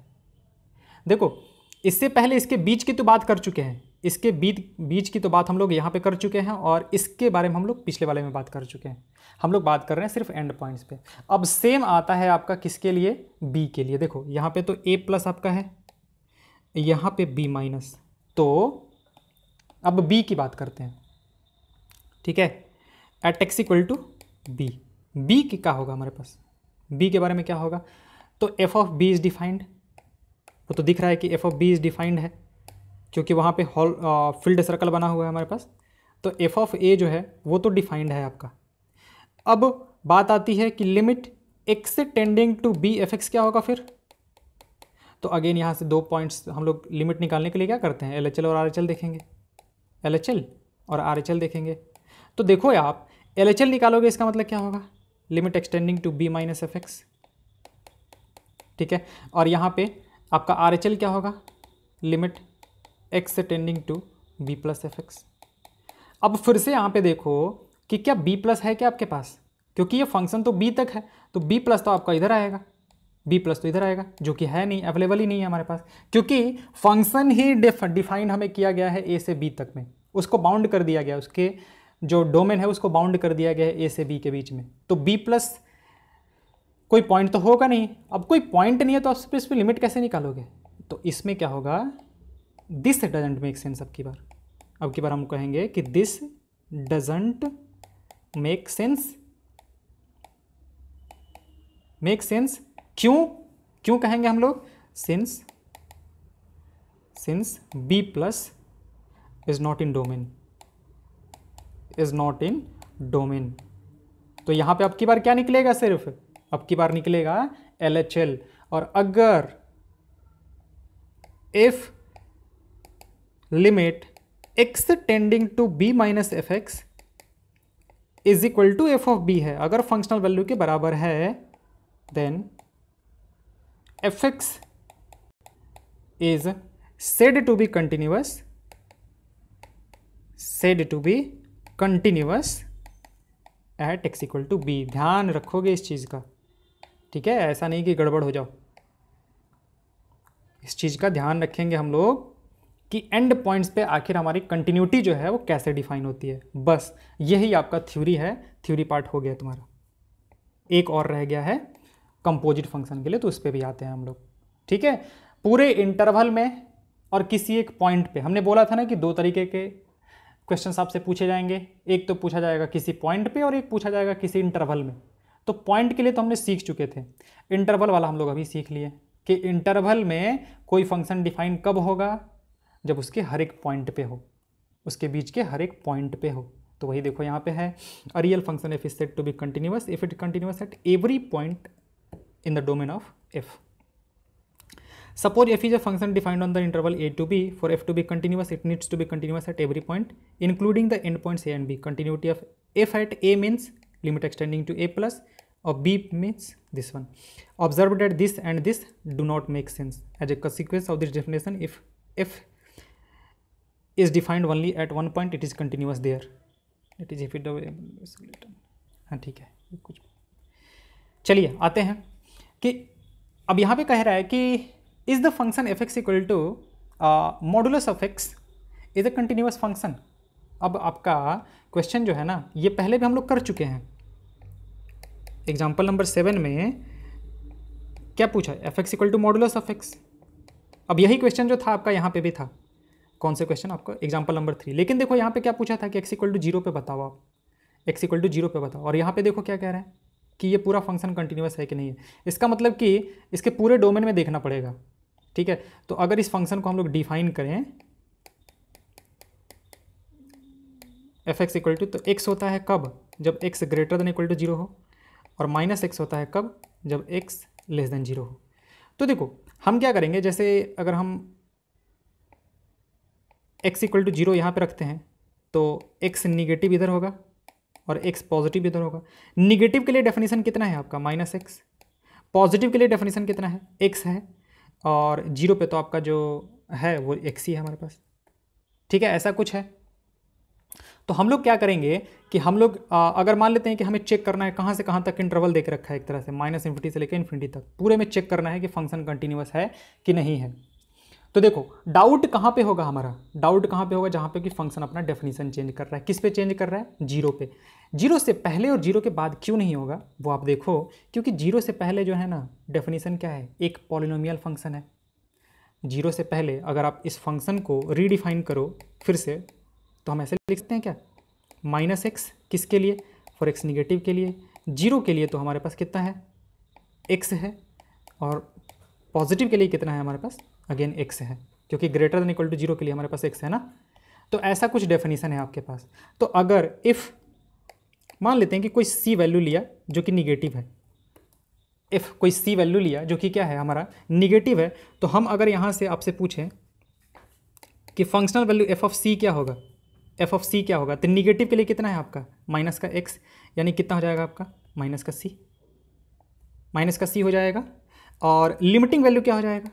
देखो इससे पहले इसके बीच की तो बात कर चुके हैं इसके बीच बीच की तो बात हम लोग यहाँ पे कर चुके हैं और इसके बारे में हम लोग पिछले वाले में बात कर चुके हैं हम लोग बात कर रहे हैं सिर्फ एंड पॉइंट्स पे अब सेम आता है आपका किसके लिए बी के लिए देखो यहाँ पे तो ए प्लस आपका है यहाँ पे बी माइनस तो अब बी की बात करते हैं ठीक है at x equal to b b क्या होगा हमारे पास बी के बारे में क्या होगा तो f of b is defined वो तो दिख रहा है कि f of b is defined है क्योंकि वहाँ पे हॉल फील्ड सर्कल बना हुआ है हमारे पास तो एफ ऑफ ए जो है वो तो डिफाइंड है आपका अब बात आती है कि limit x tending to b f x क्या होगा फिर तो अगेन यहाँ से दो पॉइंट्स हम लोग लिमिट निकालने के लिए क्या करते हैं एल और आर देखेंगे एल और आर देखेंगे तो देखो आप एल निकालोगे इसका मतलब क्या होगा limit x tending to b minus f x ठीक है और यहाँ पे आपका आर क्या होगा limit x tending to b plus f x अब फिर से यहाँ पे देखो कि क्या b प्लस है क्या आपके पास क्योंकि ये फंक्शन तो b तक है तो b प्लस तो आपका इधर आएगा b प्लस तो इधर आएगा जो कि है नहीं अवेलेबल ही नहीं है हमारे पास क्योंकि फंक्शन ही डिफाइन हमें किया गया है a से b तक में उसको बाउंड कर दिया गया उसके जो डोमेन है उसको बाउंड कर दिया गया है ए से बी के बीच में तो बी प्लस कोई पॉइंट तो होगा नहीं अब कोई पॉइंट नहीं है तो आप स्पेस पे लिमिट कैसे निकालोगे तो इसमें क्या होगा दिस डजेंट मेक सेंस अब की बार अब की बार हम कहेंगे कि this doesn't make sense make sense क्यों क्यों कहेंगे हम लोग since since b plus is not in domain is not in domain तो यहां पे आपकी बार क्या निकलेगा सिर्फ अब की बार निकलेगा एल एच एल और अगर if limit x tending to b minus f x is equal to f of b है अगर फंक्शनल वैल्यू के बराबर है then f x is said to be continuous said to be continuous at x equal to b ध्यान रखोगे इस चीज़ का ठीक है ऐसा नहीं कि गड़बड़ हो जाओ इस चीज़ का ध्यान रखेंगे हम लोग कि एंड पॉइंट्स पे आखिर हमारी कंटिन्यूटी जो है वो कैसे डिफाइन होती है बस यही आपका थ्योरी है थ्योरी पार्ट हो गया तुम्हारा एक और रह गया है कंपोजिट फंक्शन के लिए तो उस पर भी आते हैं हम लोग ठीक है पूरे इंटरवल में और किसी एक पॉइंट पे हमने बोला था ना कि दो तरीके के क्वेश्चन आपसे पूछे जाएंगे एक तो पूछा जाएगा किसी पॉइंट पे और एक पूछा जाएगा किसी इंटरवल में तो पॉइंट के लिए तो हमने सीख चुके थे इंटरवल वाला हम लोग अभी सीख लिए कि इंटरवल में कोई फंक्शन डिफाइन कब होगा जब उसके हर एक पॉइंट पे हो उसके बीच के हर एक पॉइंट पे हो तो वही देखो यहाँ पे है a real function f is said to be continuous if it continuous at every point in the domain of f suppose f is a function defined on the interval a to b for f to be continuous it needs to be continuous at every point including the end points a and b continuity of f at a means limit x tending to a plus और बीप means this one observe that this and this do not make sense as a consequence of this definition if if is defined only at one point it is continuous there it is if it हाँ ठीक है कुछ चलिए आते हैं कि अब यहाँ पे कह रहा है कि is the function f x equal to modulus of x is a continuous function अब आपका क्वेश्चन जो है ना ये पहले भी हम लोग कर चुके हैं एग्जाम्पल नंबर सेवन में क्या पूछा f x equal to modulus of x अब यही क्वेश्चन जो था आपका यहाँ पे भी था कौन से क्वेश्चन आपका एग्जाम्पल नंबर थ्री लेकिन देखो यहाँ पे क्या पूछा था कि एक्स इक्वल टू जीरो पर बताओ आप एक्स इक्वल टू जीरो पर बताओ और यहाँ पे देखो क्या कह रहे हैं कि ये पूरा फंक्शन कंटिन्यूस है कि नहीं है इसका मतलब कि इसके पूरे डोमेन में देखना पड़ेगा ठीक है तो अगर इस फंक्शन को हम लोग डिफाइन करें एफ एक्स इक्वल टू तो एक्स होता है कब जब x greater than equal to zero हो और माइनस एक्स होता है कब जब एक्स लेस देन ज़ीरो हो तो देखो हम क्या करेंगे जैसे अगर हम एक्स इक्वल टू जीरो यहाँ पर रखते हैं तो एक्स निगेटिव इधर होगा और एक्स पॉजिटिव इधर होगा निगेटिव के लिए डेफिनेशन कितना है आपका माइनस एक्स पॉजिटिव के लिए डेफिनेशन कितना है एक्स है और जीरो पे तो आपका जो है वो एक्स ही है हमारे पास ठीक है ऐसा कुछ है तो हम लोग क्या करेंगे कि हम लोग अगर मान लेते हैं कि हमें चेक करना है कहाँ से कहाँ तक इंटरवल देख रखा है एक तरह से माइनस इन्फिनिटी से लेकर इन्फिनिटी तक पूरे में चेक करना है कि फंक्शन कंटिन्यूस है कि नहीं है तो देखो डाउट कहाँ पे होगा हमारा डाउट कहाँ पे होगा जहाँ पे कि फंक्शन अपना डेफिनेशन चेंज कर रहा है किस पे चेंज कर रहा है जीरो पे जीरो से पहले और जीरो के बाद क्यों नहीं होगा वो आप देखो क्योंकि जीरो से पहले जो है ना डेफिनेशन क्या है एक पॉलिनोमियल फंक्शन है जीरो से पहले अगर आप इस फंक्शन को रीडिफाइन करो फिर से तो हम ऐसे लिखते हैं क्या माइनस एक्स किसके लिए फॉर एक्स निगेटिव के लिए जीरो के लिए तो हमारे पास कितना है एक्स है और पॉजिटिव के लिए कितना है हमारे पास अगेन एक्स है क्योंकि greater than equal to zero के लिए हमारे पास एक्स है ना तो ऐसा कुछ डेफिनेशन है आपके पास तो अगर इफ़ मान लेते हैं कि कोई सी वैल्यू लिया जो कि निगेटिव है इफ़ कोई सी वैल्यू लिया जो कि क्या है हमारा निगेटिव है तो हम अगर यहाँ से आपसे पूछें कि functional value f of c क्या होगा एफ ऑफ सी क्या होगा तो निगेटिव के लिए कितना है आपका माइनस का एक्स यानी कितना हो जाएगा आपका माइनस का सी माइनस का सी हो जाएगा और लिमिटिंग वैल्यू क्या हो जाएगा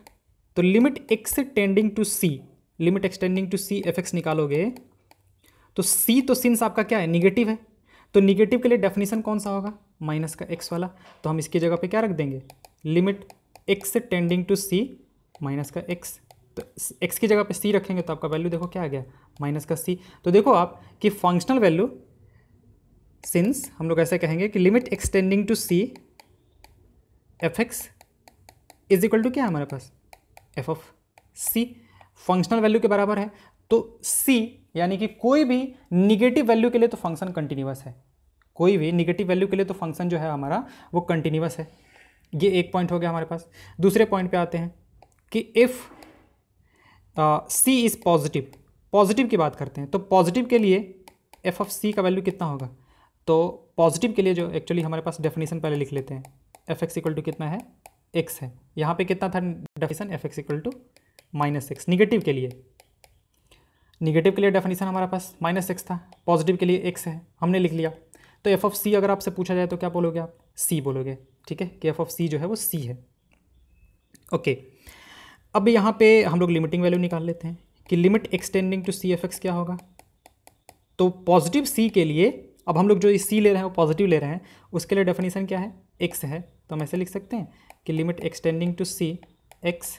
तो limit x tending to c limit x tending to c f x निकालोगे तो सी तो सिंस आपका क्या है निगेटिव है तो निगेटिव के लिए डेफिनेशन कौन सा होगा माइनस का एक्स वाला तो हम इसकी जगह पे क्या रख देंगे limit x tending to c minus का एक्स तो एक्स की जगह पे सी रखेंगे तो आपका वैल्यू देखो क्या आ गया माइनस का सी तो देखो आप कि फंक्शनल वैल्यू सिंस हम लोग ऐसे कहेंगे कि limit x tending to c f x is equal to क्या है हमारे पास f of c functional value के बराबर है तो सी यानी कि कोई भी निगेटिव वैल्यू के लिए तो फंक्शन कंटिन्यूस है कोई भी निगेटिव वैल्यू के लिए तो फंक्शन जो है हमारा वो कंटिन्यूस है ये एक पॉइंट हो गया हमारे पास दूसरे पॉइंट पे आते हैं कि if c is positive positive की बात करते हैं तो पॉजिटिव के लिए एफ ऑफ सी का वैल्यू कितना होगा तो पॉजिटिव के लिए जो एक्चुअली हमारे पास डेफिनेशन पहले लिख लेते हैं एफ एक्स इक्वल टू कितना है एक्स है यहाँ पे कितना था definition f x equal to minus x negative के लिए निगेटिव के लिए डेफिनेशन हमारे पास माइनस एक्स था पॉजिटिव के लिए एक्स है हमने लिख लिया तो एफ ऑफ सी अगर आपसे पूछा जाए तो क्या बोलोगे आप सी बोलोगे ठीक है कि एफ ऑफ सी जो है वो सी है ओके okay. अब यहाँ पे हम लोग लिमिटिंग वैल्यू निकाल लेते हैं कि limit x tending to c f x क्या होगा तो पॉजिटिव सी के लिए अब हम लोग जो सी ले रहे हैं वो पॉजिटिव ले रहे हैं उसके लिए डेफिनेशन क्या है एक्स है तो हम ऐसे लिख सकते हैं कि limit x tending to c x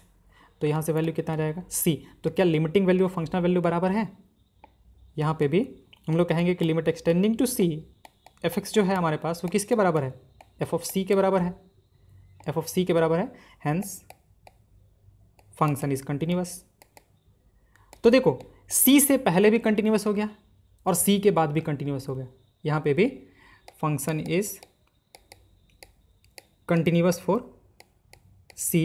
तो यहाँ से वैल्यू कितना जाएगा सी तो क्या लिमिटिंग वैल्यू और फंक्शनल वैल्यू बराबर है यहाँ पर भी हम लोग कहेंगे कि limit x tending to c f x जो है हमारे पास वो किसके बराबर है एफ ऑफ सी के बराबर है एफ ऑफ सी के बराबर है हैंस फंक्शन इज कंटिन्यूस तो देखो सी से पहले भी कंटिन्यूस हो गया और सी के बाद भी कंटिन्यूस हो गया यहां पे भी function is continuous for c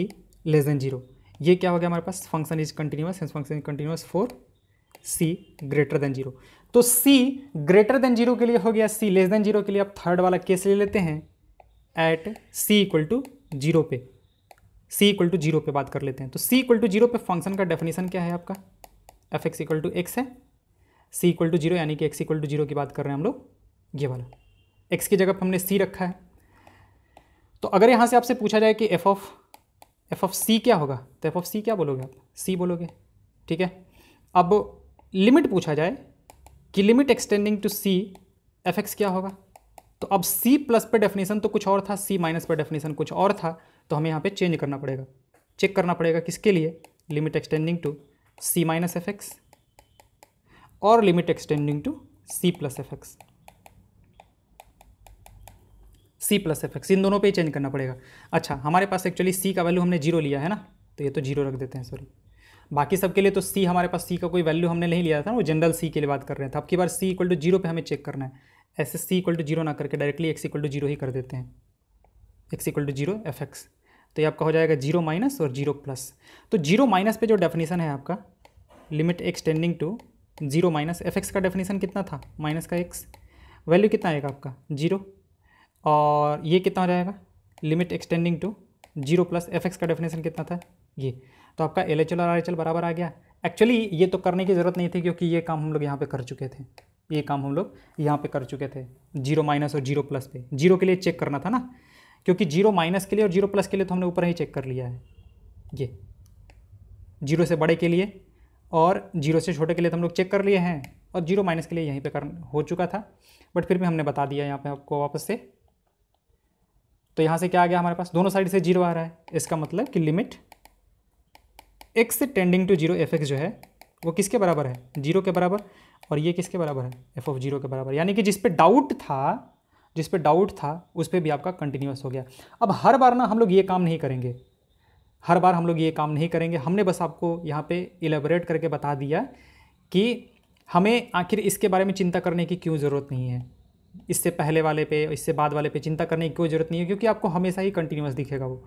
less than zero ये क्या हो गया हमारे पास function is continuous and function is continuous for c greater than zero तो सी ग्रेटर देन जीरो के लिए हो गया सी लेस देन जीरो के लिए आप थर्ड वाला केस ले लेते हैं at c equal to zero पे सी इक्वल टू जीरो पर बात कर लेते हैं तो सी इक्वल टू जीरो पर फंक्शन का डेफिनेशन क्या है आपका f x equal to x है सी इक्वल टू जीरो यानी कि एक्स इक्वल टू जीरो की बात कर रहे हैं हम लोग ये वाला एक्स की जगह पर हमने सी रखा है तो अगर यहाँ से आपसे पूछा जाए कि f of f of c क्या होगा तो एफ ऑफ सी क्या बोलोगे आप सी बोलोगे ठीक है अब लिमिट पूछा जाए कि limit x tending to c f x क्या होगा तो अब c प्लस पर डेफिनेशन तो कुछ और था c माइनस पर डेफिनेशन कुछ और था तो हमें यहाँ पे चेंज करना पड़ेगा चेक करना पड़ेगा किसके लिए limit x tending to c minus f x और limit x tending to c plus f x c plus f x इन दोनों पे ही चेंज करना पड़ेगा अच्छा हमारे पास एक्चुअली सी का वैल्यू हमने जीरो लिया है ना तो ये तो जीरो रख देते हैं सॉरी बाकी सबके लिए तो सी हमारे पास सी का कोई वैल्यू हमने नहीं लिया था वो जनरल सी के लिए बात कर रहे थे तो अब की बार सी इक्वल टू जीरो पर हमें चेक करना है ऐसे सी इक्वल टू जीरो ना करके directly x equal to zero ही कर देते हैं x equal to zero f x तो ये आपका हो जाएगा जीरो माइनस और जीरो प्लस तो जीरो माइनस पे जो डेफिनेशन है आपका limit x tending to zero minus f x का डेफिनेशन कितना था माइनस का एक्स वैल्यू कितना आएगा आपका जीरो और ये कितना हो जाएगा limit x tending to zero plus f x का डेफिनेशन कितना था ये तो आपका एल एच एल और आर एच एल बराबर आ गया एक्चुअली ये तो करने की ज़रूरत नहीं थी क्योंकि ये काम हम लोग यहाँ पे कर चुके थे ये काम हम लोग यहाँ पे कर चुके थे जीरो माइनस और जीरो प्लस पे जीरो के लिए चेक करना था ना क्योंकि जीरो माइनस के लिए और जीरो प्लस के लिए तो हमने ऊपर ही चेक कर लिया है ये जीरो से बड़े के लिए और जीरो से छोटे के लिए तो हम लोग चेक कर लिए हैं और जीरो माइनस के लिए यहीं पर हो चुका था बट फिर भी हमने बता दिया यहाँ पर आपको वापस से तो यहाँ से क्या आ गया हमारे पास दोनों साइड से जीरो आ रहा है इसका मतलब कि limit x tending to zero f x जो है वो किसके बराबर है जीरो के बराबर और ये किसके बराबर है एफ ऑफ जीरो के बराबर यानी कि जिस पे डाउट था जिस पे डाउट था उस पर भी आपका कंटिन्यूस हो गया अब हर बार ना हम लोग ये काम नहीं करेंगे हर बार हम लोग ये काम नहीं करेंगे हमने बस आपको यहाँ पे इलेबोरेट करके बता दिया कि हमें आखिर इसके बारे में चिंता करने की क्यों ज़रूरत नहीं है इससे पहले वाले पे इससे बाद वाले पे चिंता करने की क्यों ज़रूरत नहीं है क्योंकि आपको हमेशा ही कंटिन्यूस दिखेगा वो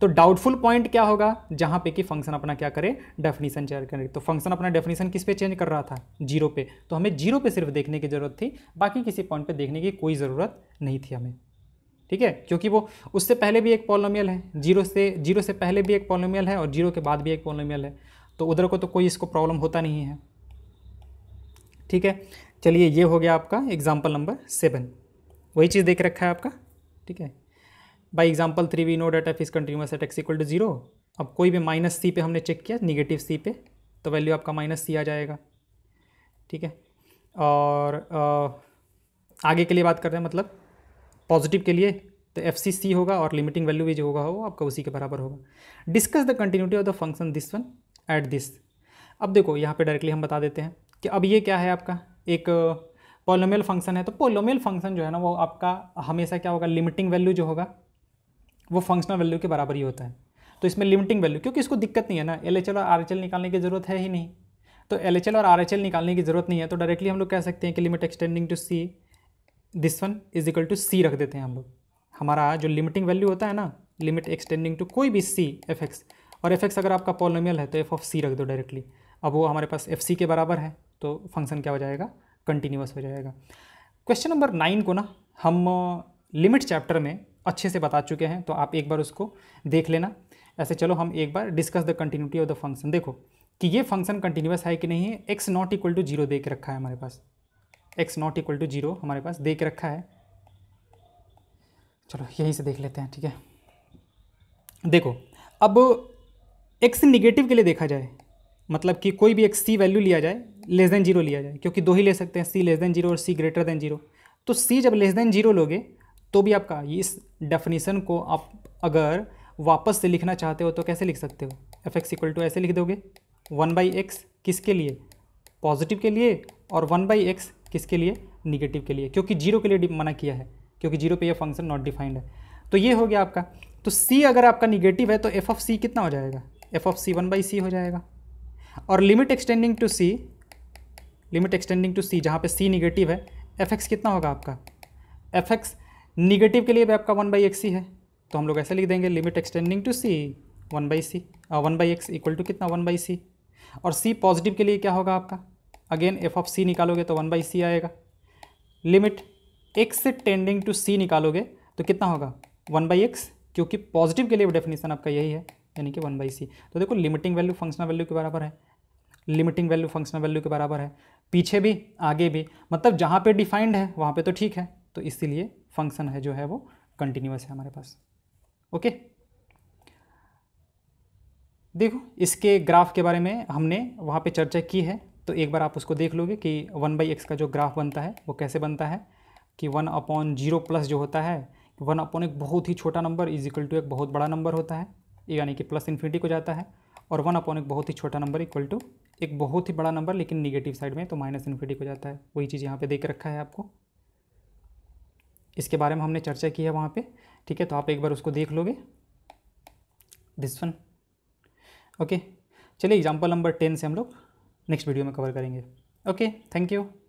तो डाउटफुल पॉइंट क्या होगा जहाँ पे कि फंक्शन अपना क्या करे डेफिनेशन चेयर करे तो फंक्शन अपना डेफिनेशन किस पे चेंज कर रहा था जीरो पे तो हमें जीरो पे सिर्फ देखने की ज़रूरत थी बाकी किसी पॉइंट पे देखने की कोई ज़रूरत नहीं थी हमें ठीक है क्योंकि वो उससे पहले भी एक पॉलोमियल है जीरो से जीरो से पहले भी एक पॉलोमियल है और जीरो के बाद भी एक पॉलोमियल है तो उधर को तो कोई इसको प्रॉब्लम होता नहीं है ठीक है चलिए ये हो गया आपका एग्जाम्पल नंबर सेवन वही चीज़ देख रखा है आपका ठीक है by example three we know that f is continuous at x equal to zero अब कोई भी माइनस सी पे हमने चेक किया निगेटिव सी पे तो वैल्यू आपका माइनस सी आ जाएगा ठीक है और आ, आगे के लिए बात कर रहे हैं मतलब पॉजिटिव के लिए तो एफ सी सी होगा और लिमिटिंग वैल्यू भी जो होगा वो आपका उसी के बराबर होगा discuss the continuity of the function this one at this अब देखो यहाँ पे डायरेक्टली हम बता देते हैं कि अब ये क्या है आपका एक पोलोमेल फंक्शन है तो पोलोमेल फंक्शन जो है ना वो आपका हमेशा क्या होगा लिमिटिंग वैल्यू जो होगा वो फंक्शनल वैल्यू के बराबर ही होता है तो इसमें लिमिटिंग वैल्यू क्योंकि इसको दिक्कत नहीं है ना एल और आर निकालने की ज़रूरत है ही नहीं तो एल और आर निकालने की ज़रूरत नहीं है तो डायरेक्टली हम लोग कह सकते हैं कि limit x tending to c this one is equal to c रख देते हैं हम लोग हमारा जो लिमिटिंग वैल्यू होता है ना लिमिट एक्सटेंडिंग टू कोई भी सी एफ एक्स और एफ एक्स अगर आपका पॉलोमियल है तो एफ ऑफ सी रख दो डायरेक्टली अब वो हमारे पास एफ सी के बराबर है तो फंक्शन क्या हो जाएगा कंटिन्यूस हो जाएगा क्वेश्चन नंबर नाइन को ना हम लिमिट uh, चैप्टर में अच्छे से बता चुके हैं तो आप एक बार उसको देख लेना ऐसे चलो हम एक बार discuss the continuity of the function देखो कि ये फंक्शन कंटिन्यूस है कि नहीं है x not equal to zero दे के रखा है हमारे पास x not equal to zero हमारे पास दे के रखा है चलो यहीं से देख लेते हैं ठीक है देखो अब एक्स निगेटिव के लिए देखा जाए मतलब कि कोई भी एक सी वैल्यू लिया जाए लेस देन जीरो लिया जाए क्योंकि दो ही ले सकते हैं सी लेस देन जीरो और सी ग्रेटर देन जीरो तो सी जब लेस देन जीरो लोगे तो भी आपका इस डेफिनेशन को आप अगर वापस से लिखना चाहते हो तो कैसे लिख सकते हो एफ एक्स इक्वल टू ऐसे लिख दोगे वन बाई एक्स किसके लिए पॉजिटिव के लिए और वन बाई एक्स किसके लिए निगेटिव के लिए क्योंकि जीरो के लिए मना किया है क्योंकि जीरो पे यह फंक्शन नॉट डिफाइंड है तो ये हो गया आपका तो सी अगर आपका निगेटिव है तो एफ ऑफ सी कितना हो जाएगा f of c one by c हो जाएगा और limit x tending to c limit x tending to c जहाँ पे सी निगेटिव है एफ एक्स कितना होगा आपका एफ एक्स निगेटिव के लिए भी आपका वन बाई एक्स ही है तो हम लोग ऐसे लिख देंगे limit x tending to c one by c one by x equal to कितना वन बाई सी और सी पॉजिटिव के लिए क्या होगा आपका अगेन एफ ऑफ सी निकालोगे तो वन बाई सी आएगा limit x tending to c निकालोगे तो कितना होगा वन बाई एक्स क्योंकि पॉजिटिव के लिए डेफिनेशन आपका यही है यानी कि वन बाई सी तो देखो लिमिटिंग वैल्यू फंक्शनल वैल्यू के बराबर है लिमिटिंग वैल्यू फंक्शनल वैल्यू के बराबर है पीछे भी आगे भी मतलब जहाँ पे डिफाइंड है वहाँ पे तो ठीक है तो इसीलिए फंक्शन है जो है वो कंटिन्यूस है हमारे पास ओके देखो इसके ग्राफ के बारे में हमने वहाँ पे चर्चा की है तो एक बार आप उसको देख लोगे कि वन बाई एक्स का जो ग्राफ बनता है वो कैसे बनता है कि वन अपॉन जीरो प्लस जो होता है वन अपॉन एक बहुत ही छोटा नंबर इज इक्वल टू एक बहुत बड़ा नंबर होता है यानी कि प्लस इन्फिनिटी को जाता है और वन अपॉन एक बहुत ही छोटा नंबर इक्वल टू एक बहुत ही बड़ा नंबर लेकिन निगेटिव साइड में तो माइनस इन्फिनिटी को जाता है वही चीज़ यहाँ पे देख रखा है आपको इसके बारे में हमने चर्चा की है वहाँ पे ठीक है तो आप एक बार उसको देख लोगे दिस वन ओके चलिए एग्जाम्पल नंबर टेन से हम लोग नेक्स्ट वीडियो में कवर करेंगे ओके थैंक यू